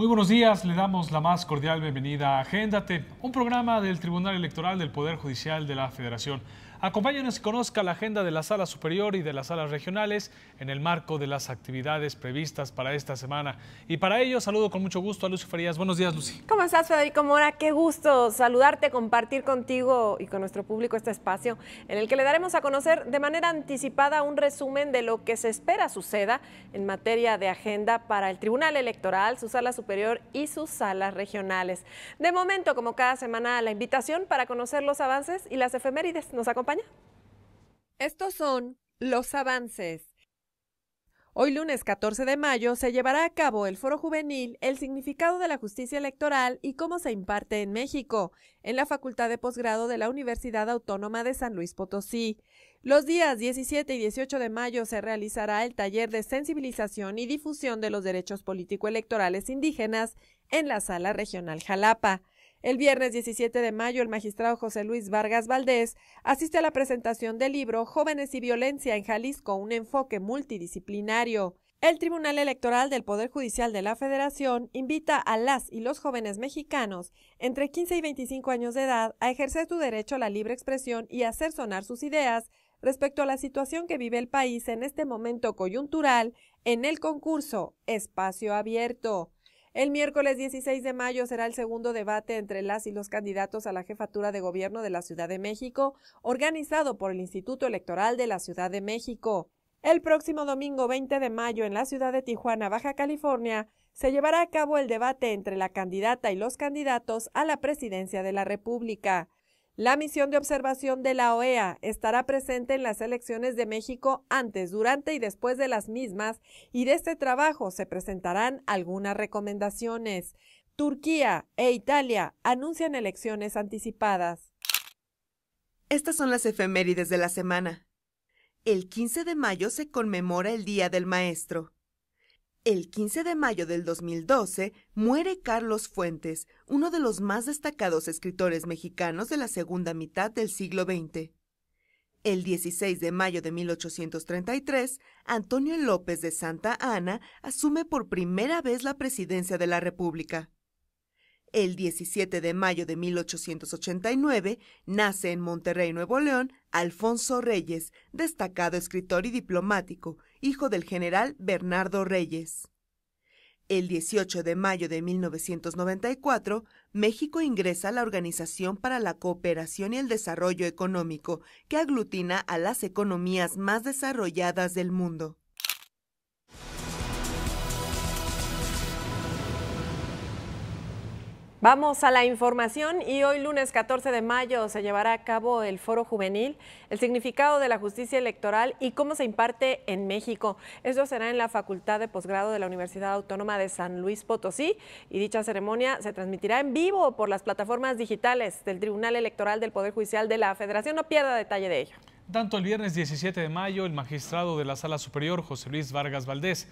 Muy buenos días, le damos la más cordial bienvenida a Agéndate, un programa del Tribunal Electoral del Poder Judicial de la Federación. Acompáñenos y conozca la agenda de la sala superior y de las salas regionales en el marco de las actividades previstas para esta semana. Y para ello saludo con mucho gusto a Lucy Farías. Buenos días, Lucy. ¿Cómo estás, Federico Mora? Qué gusto saludarte, compartir contigo y con nuestro público este espacio en el que le daremos a conocer de manera anticipada un resumen de lo que se espera suceda en materia de agenda para el Tribunal Electoral, su sala superior y sus salas regionales. De momento, como cada semana, la invitación para conocer los avances y las efemérides. Nos acompaña estos son los avances. Hoy lunes 14 de mayo se llevará a cabo el foro juvenil El significado de la justicia electoral y cómo se imparte en México, en la Facultad de Posgrado de la Universidad Autónoma de San Luis Potosí. Los días 17 y 18 de mayo se realizará el taller de sensibilización y difusión de los derechos político-electorales indígenas en la Sala Regional Jalapa. El viernes 17 de mayo, el magistrado José Luis Vargas Valdés asiste a la presentación del libro Jóvenes y Violencia en Jalisco, un enfoque multidisciplinario. El Tribunal Electoral del Poder Judicial de la Federación invita a las y los jóvenes mexicanos entre 15 y 25 años de edad a ejercer su derecho a la libre expresión y hacer sonar sus ideas respecto a la situación que vive el país en este momento coyuntural en el concurso Espacio Abierto. El miércoles 16 de mayo será el segundo debate entre las y los candidatos a la jefatura de gobierno de la Ciudad de México, organizado por el Instituto Electoral de la Ciudad de México. El próximo domingo 20 de mayo en la ciudad de Tijuana, Baja California, se llevará a cabo el debate entre la candidata y los candidatos a la presidencia de la República. La misión de observación de la OEA estará presente en las elecciones de México antes, durante y después de las mismas y de este trabajo se presentarán algunas recomendaciones. Turquía e Italia anuncian elecciones anticipadas. Estas son las efemérides de la semana. El 15 de mayo se conmemora el Día del Maestro. El 15 de mayo del 2012 muere Carlos Fuentes, uno de los más destacados escritores mexicanos de la segunda mitad del siglo XX. El 16 de mayo de 1833, Antonio López de Santa Ana asume por primera vez la presidencia de la República. El 17 de mayo de 1889 nace en Monterrey, Nuevo León, Alfonso Reyes, destacado escritor y diplomático, hijo del general Bernardo Reyes. El 18 de mayo de 1994, México ingresa a la Organización para la Cooperación y el Desarrollo Económico, que aglutina a las economías más desarrolladas del mundo. Vamos a la información y hoy lunes 14 de mayo se llevará a cabo el foro juvenil, el significado de la justicia electoral y cómo se imparte en México. Eso será en la Facultad de Posgrado de la Universidad Autónoma de San Luis Potosí y dicha ceremonia se transmitirá en vivo por las plataformas digitales del Tribunal Electoral del Poder Judicial de la Federación. No pierda detalle de ello. Tanto el viernes 17 de mayo, el magistrado de la Sala Superior, José Luis Vargas Valdés,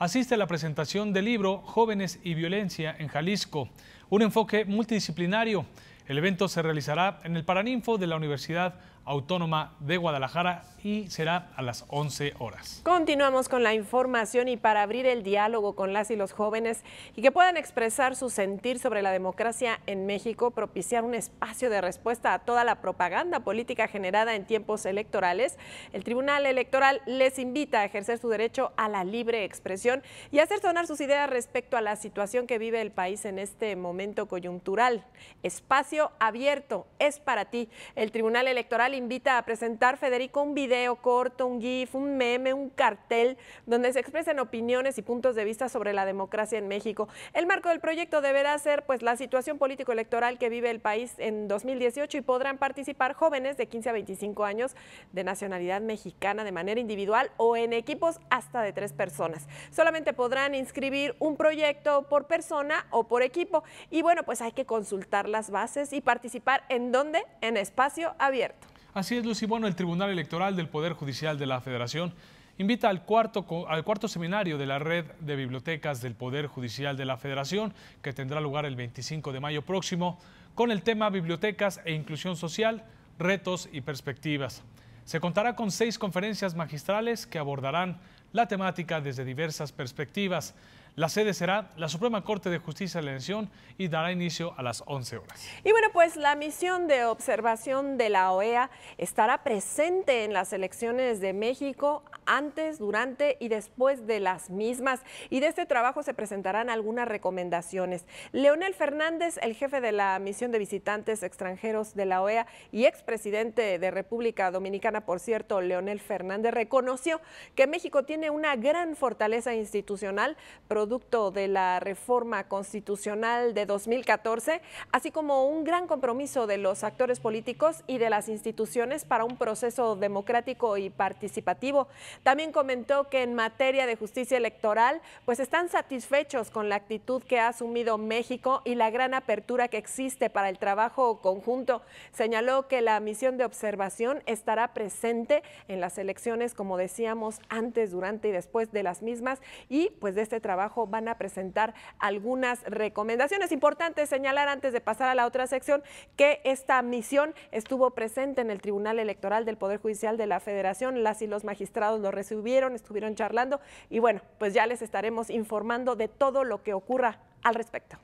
asiste a la presentación del libro Jóvenes y Violencia en Jalisco, un enfoque multidisciplinario. El evento se realizará en el Paraninfo de la Universidad Autónoma de Guadalajara y será a las 11 horas. Continuamos con la información y para abrir el diálogo con las y los jóvenes y que puedan expresar su sentir sobre la democracia en México, propiciar un espacio de respuesta a toda la propaganda política generada en tiempos electorales, el Tribunal Electoral les invita a ejercer su derecho a la libre expresión y hacer sonar sus ideas respecto a la situación que vive el país en este momento coyuntural. Espacio abierto es para ti. El Tribunal Electoral invita a presentar, Federico, un video corto, un GIF, un meme, un cartel, donde se expresen opiniones y puntos de vista sobre la democracia en México. El marco del proyecto deberá ser pues, la situación político-electoral que vive el país en 2018 y podrán participar jóvenes de 15 a 25 años de nacionalidad mexicana de manera individual o en equipos hasta de tres personas. Solamente podrán inscribir un proyecto por persona o por equipo. Y bueno, pues hay que consultar las bases y participar en donde? En espacio abierto. Así es, Lucy. Bueno, el Tribunal Electoral del Poder Judicial de la Federación invita al cuarto, al cuarto seminario de la Red de Bibliotecas del Poder Judicial de la Federación, que tendrá lugar el 25 de mayo próximo, con el tema Bibliotecas e Inclusión Social, Retos y Perspectivas. Se contará con seis conferencias magistrales que abordarán la temática desde diversas perspectivas. La sede será la Suprema Corte de Justicia de la Nación y dará inicio a las 11 horas. Y bueno, pues la misión de observación de la OEA estará presente en las elecciones de México antes, durante y después de las mismas. Y de este trabajo se presentarán algunas recomendaciones. Leonel Fernández, el jefe de la misión de visitantes extranjeros de la OEA y expresidente de República Dominicana, por cierto, Leonel Fernández, reconoció que México tiene una gran fortaleza institucional, producto de la reforma constitucional de 2014, así como un gran compromiso de los actores políticos y de las instituciones para un proceso democrático y participativo. También comentó que en materia de justicia electoral, pues están satisfechos con la actitud que ha asumido México y la gran apertura que existe para el trabajo conjunto. Señaló que la misión de observación estará presente en las elecciones, como decíamos, antes, durante y después de las mismas. Y pues de este trabajo van a presentar algunas recomendaciones. Importante señalar antes de pasar a la otra sección que esta misión estuvo presente en el Tribunal Electoral del Poder Judicial de la Federación. Las y los magistrados lo recibieron, estuvieron charlando y bueno, pues ya les estaremos informando de todo lo que ocurra al respecto.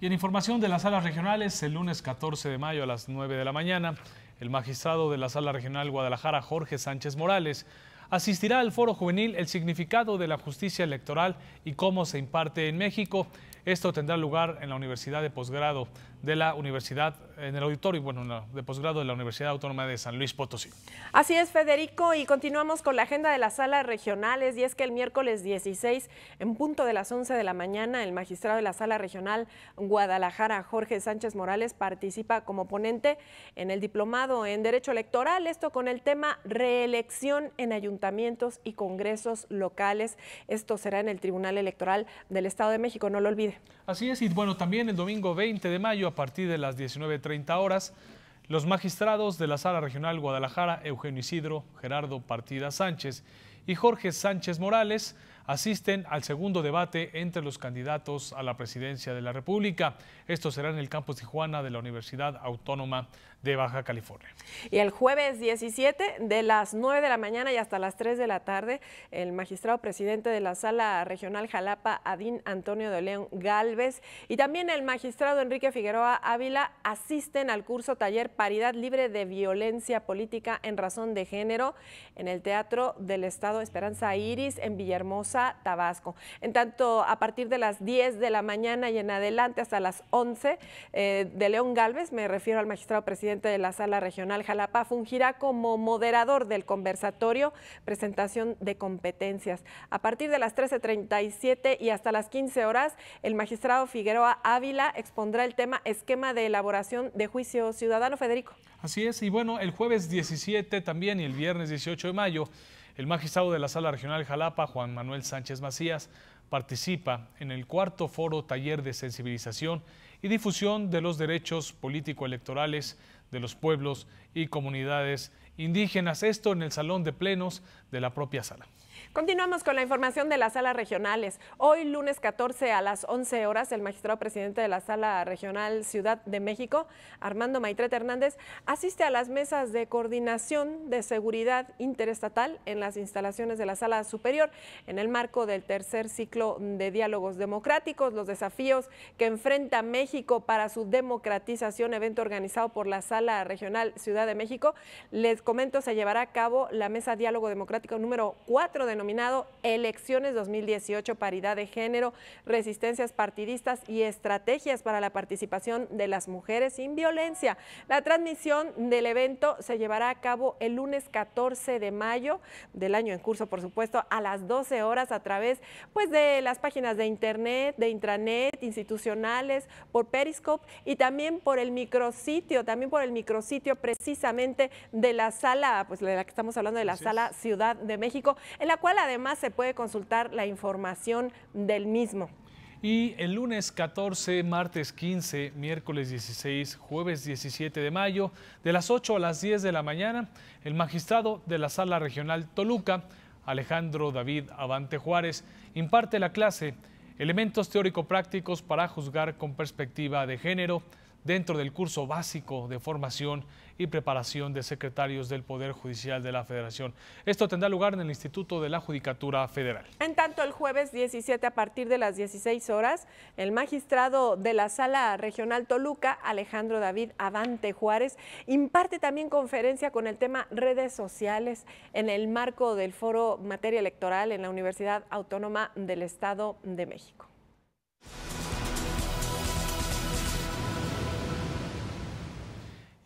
Y en información de las salas regionales, el lunes 14 de mayo a las 9 de la mañana, el magistrado de la Sala Regional Guadalajara, Jorge Sánchez Morales, asistirá al foro juvenil El significado de la justicia electoral y cómo se imparte en México. Esto tendrá lugar en la Universidad de Posgrado de la universidad, en el auditorio, bueno, de posgrado de la Universidad Autónoma de San Luis Potosí. Así es, Federico, y continuamos con la agenda de las salas regionales, y es que el miércoles 16, en punto de las 11 de la mañana, el magistrado de la sala regional Guadalajara, Jorge Sánchez Morales, participa como ponente en el diplomado en Derecho Electoral, esto con el tema reelección en ayuntamientos y congresos locales. Esto será en el Tribunal Electoral del Estado de México, no lo olvide. Así es, y bueno, también el domingo 20 de mayo, a partir de las 19.30 horas, los magistrados de la Sala Regional Guadalajara, Eugenio Isidro, Gerardo Partida Sánchez y Jorge Sánchez Morales, asisten al segundo debate entre los candidatos a la presidencia de la República. Esto será en el campus Tijuana de la Universidad Autónoma de Baja California. Y el jueves 17, de las 9 de la mañana y hasta las 3 de la tarde, el magistrado presidente de la Sala Regional Jalapa, Adín Antonio de León Galvez, y también el magistrado Enrique Figueroa Ávila asisten al curso taller Paridad Libre de Violencia Política en Razón de Género en el Teatro del Estado Esperanza Iris en Villahermosa Tabasco. En tanto, a partir de las 10 de la mañana y en adelante hasta las 11 eh, de León Galvez, me refiero al magistrado presidente de la Sala Regional Jalapa, fungirá como moderador del conversatorio presentación de competencias. A partir de las 13.37 y hasta las 15 horas, el magistrado Figueroa Ávila expondrá el tema esquema de elaboración de juicio ciudadano. Federico. Así es, y bueno, el jueves 17 también y el viernes 18 de mayo el magistrado de la Sala Regional Jalapa, Juan Manuel Sánchez Macías, participa en el cuarto foro taller de sensibilización y difusión de los derechos político-electorales de los pueblos y comunidades indígenas, esto en el salón de plenos de la propia sala. Continuamos con la información de las salas regionales. Hoy, lunes 14 a las 11 horas, el magistrado presidente de la Sala Regional Ciudad de México, Armando Maitrete Hernández, asiste a las mesas de coordinación de seguridad interestatal en las instalaciones de la Sala Superior en el marco del tercer ciclo de diálogos democráticos, los desafíos que enfrenta México para su democratización, evento organizado por la Sala Regional Ciudad de México. Les comento, se llevará a cabo la mesa diálogo democrático número 4 de Elecciones 2018, Paridad de Género, Resistencias Partidistas y Estrategias para la Participación de las Mujeres sin Violencia. La transmisión del evento se llevará a cabo el lunes 14 de mayo del año en curso, por supuesto, a las 12 horas a través pues, de las páginas de internet, de intranet, institucionales, por Periscope y también por el micrositio, también por el micrositio precisamente de la sala, pues de la que estamos hablando de la sala Ciudad de México, en la cual además se puede consultar la información del mismo. Y el lunes 14, martes 15, miércoles 16, jueves 17 de mayo, de las 8 a las 10 de la mañana, el magistrado de la Sala Regional Toluca, Alejandro David Avante Juárez, imparte la clase Elementos teórico-prácticos para juzgar con perspectiva de género dentro del curso básico de formación y preparación de secretarios del Poder Judicial de la Federación. Esto tendrá lugar en el Instituto de la Judicatura Federal. En tanto, el jueves 17 a partir de las 16 horas, el magistrado de la Sala Regional Toluca, Alejandro David Avante Juárez, imparte también conferencia con el tema redes sociales en el marco del foro materia electoral en la Universidad Autónoma del Estado de México.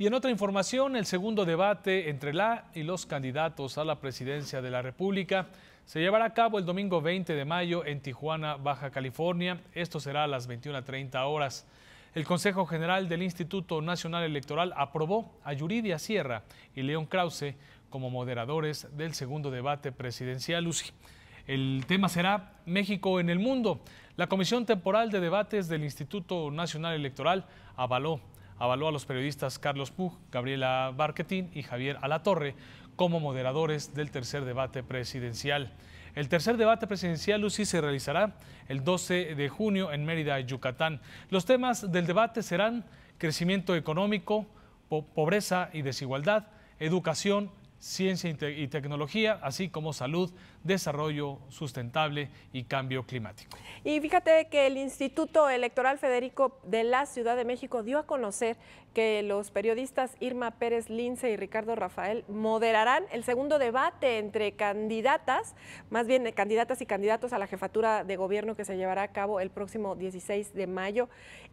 Y en otra información, el segundo debate entre la y los candidatos a la presidencia de la República se llevará a cabo el domingo 20 de mayo en Tijuana, Baja California. Esto será a las 21.30 horas. El Consejo General del Instituto Nacional Electoral aprobó a Yuridia Sierra y León Krause como moderadores del segundo debate presidencial El tema será México en el mundo. La Comisión Temporal de Debates del Instituto Nacional Electoral avaló avaló a los periodistas Carlos Pug, Gabriela Barquetín y Javier Alatorre como moderadores del tercer debate presidencial. El tercer debate presidencial, Lucy, se realizará el 12 de junio en Mérida, Yucatán. Los temas del debate serán crecimiento económico, pobreza y desigualdad, educación, ciencia y tecnología, así como salud, desarrollo sustentable y cambio climático. Y fíjate que el Instituto Electoral Federico de la Ciudad de México dio a conocer que los periodistas Irma Pérez Lince y Ricardo Rafael moderarán el segundo debate entre candidatas, más bien eh, candidatas y candidatos a la jefatura de gobierno que se llevará a cabo el próximo 16 de mayo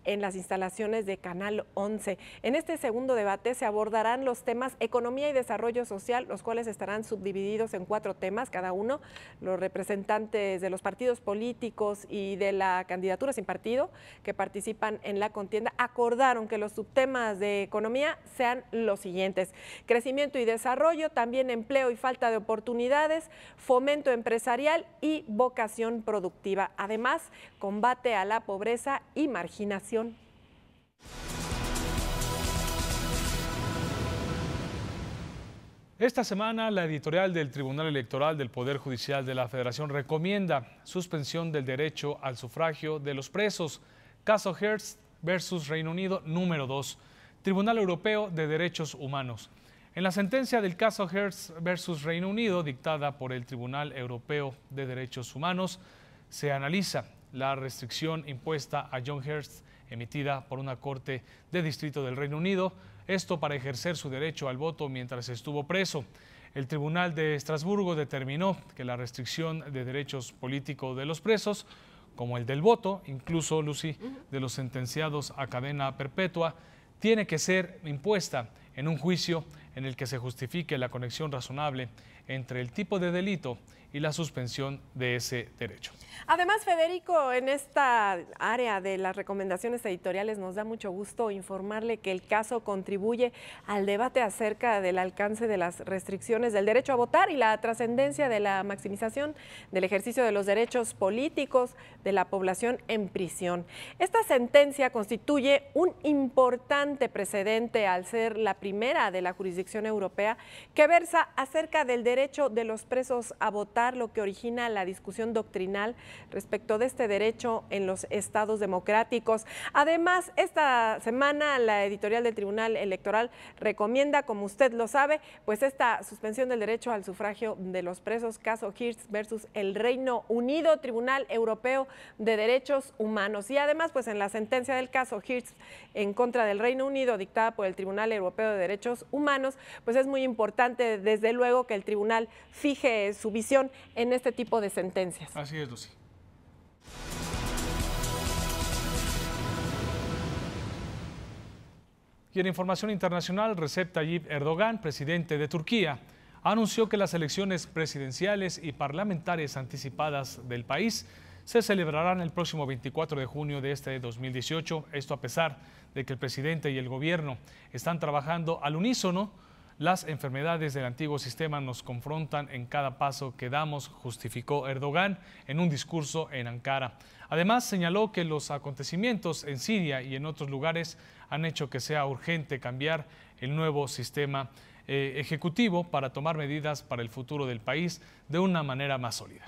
en las instalaciones de Canal 11. En este segundo debate se abordarán los temas economía y desarrollo social, los cuales estarán subdivididos en cuatro temas cada uno. Los representantes de los partidos políticos y de la candidatura sin partido que participan en la contienda acordaron que los subtemas de economía sean los siguientes. Crecimiento y desarrollo, también empleo y falta de oportunidades, fomento empresarial y vocación productiva. Además, combate a la pobreza y marginación. Esta semana, la editorial del Tribunal Electoral del Poder Judicial de la Federación recomienda suspensión del derecho al sufragio de los presos. Caso Hertz versus Reino Unido número 2. Tribunal Europeo de Derechos Humanos. En la sentencia del caso Hertz versus Reino Unido, dictada por el Tribunal Europeo de Derechos Humanos, se analiza la restricción impuesta a John Hertz emitida por una corte de distrito del Reino Unido, esto para ejercer su derecho al voto mientras estuvo preso. El Tribunal de Estrasburgo determinó que la restricción de derechos políticos de los presos, como el del voto, incluso Lucy, de los sentenciados a cadena perpetua, tiene que ser impuesta en un juicio en el que se justifique la conexión razonable entre el tipo de delito y la suspensión de ese derecho. Además, Federico, en esta área de las recomendaciones editoriales nos da mucho gusto informarle que el caso contribuye al debate acerca del alcance de las restricciones del derecho a votar y la trascendencia de la maximización del ejercicio de los derechos políticos de la población en prisión. Esta sentencia constituye un importante precedente al ser la primera de la jurisdicción europea que versa acerca del derecho de los presos a votar lo que origina la discusión doctrinal respecto de este derecho en los estados democráticos. Además, esta semana la editorial del Tribunal Electoral recomienda, como usted lo sabe, pues esta suspensión del derecho al sufragio de los presos, caso Hirsch versus el Reino Unido, Tribunal Europeo de Derechos Humanos. Y además, pues en la sentencia del caso Hirsch en contra del Reino Unido, dictada por el Tribunal Europeo de Derechos Humanos, pues es muy importante desde luego que el tribunal fije su visión en este tipo de sentencias. Así es, Lucy. Y en información internacional, Recep Tayyip Erdogan, presidente de Turquía, anunció que las elecciones presidenciales y parlamentarias anticipadas del país se celebrarán el próximo 24 de junio de este 2018, esto a pesar de que el presidente y el gobierno están trabajando al unísono las enfermedades del antiguo sistema nos confrontan en cada paso que damos, justificó Erdogan en un discurso en Ankara. Además, señaló que los acontecimientos en Siria y en otros lugares han hecho que sea urgente cambiar el nuevo sistema eh, ejecutivo para tomar medidas para el futuro del país de una manera más sólida.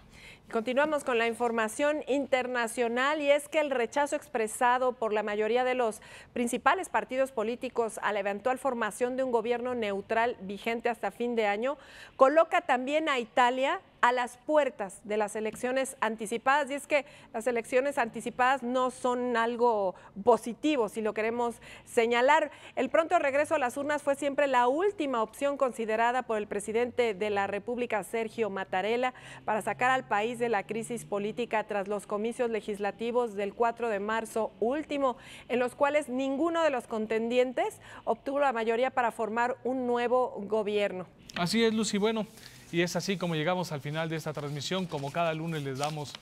Continuamos con la información internacional y es que el rechazo expresado por la mayoría de los principales partidos políticos a la eventual formación de un gobierno neutral vigente hasta fin de año coloca también a Italia a las puertas de las elecciones anticipadas. Y es que las elecciones anticipadas no son algo positivo, si lo queremos señalar. El pronto regreso a las urnas fue siempre la última opción considerada por el presidente de la República, Sergio Mattarella, para sacar al país de la crisis política tras los comicios legislativos del 4 de marzo último, en los cuales ninguno de los contendientes obtuvo la mayoría para formar un nuevo gobierno. Así es, Lucy. Bueno, y es así como llegamos al final de esta transmisión. Como cada lunes les damos,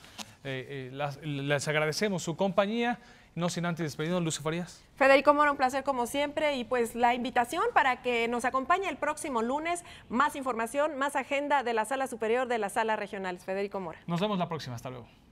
eh, eh, les agradecemos su compañía. No sin antes despedirnos, Lucio Farías. Federico Mora, un placer como siempre y pues la invitación para que nos acompañe el próximo lunes. Más información, más agenda de la Sala Superior de la Sala Regionales. Federico Mora. Nos vemos la próxima. Hasta luego.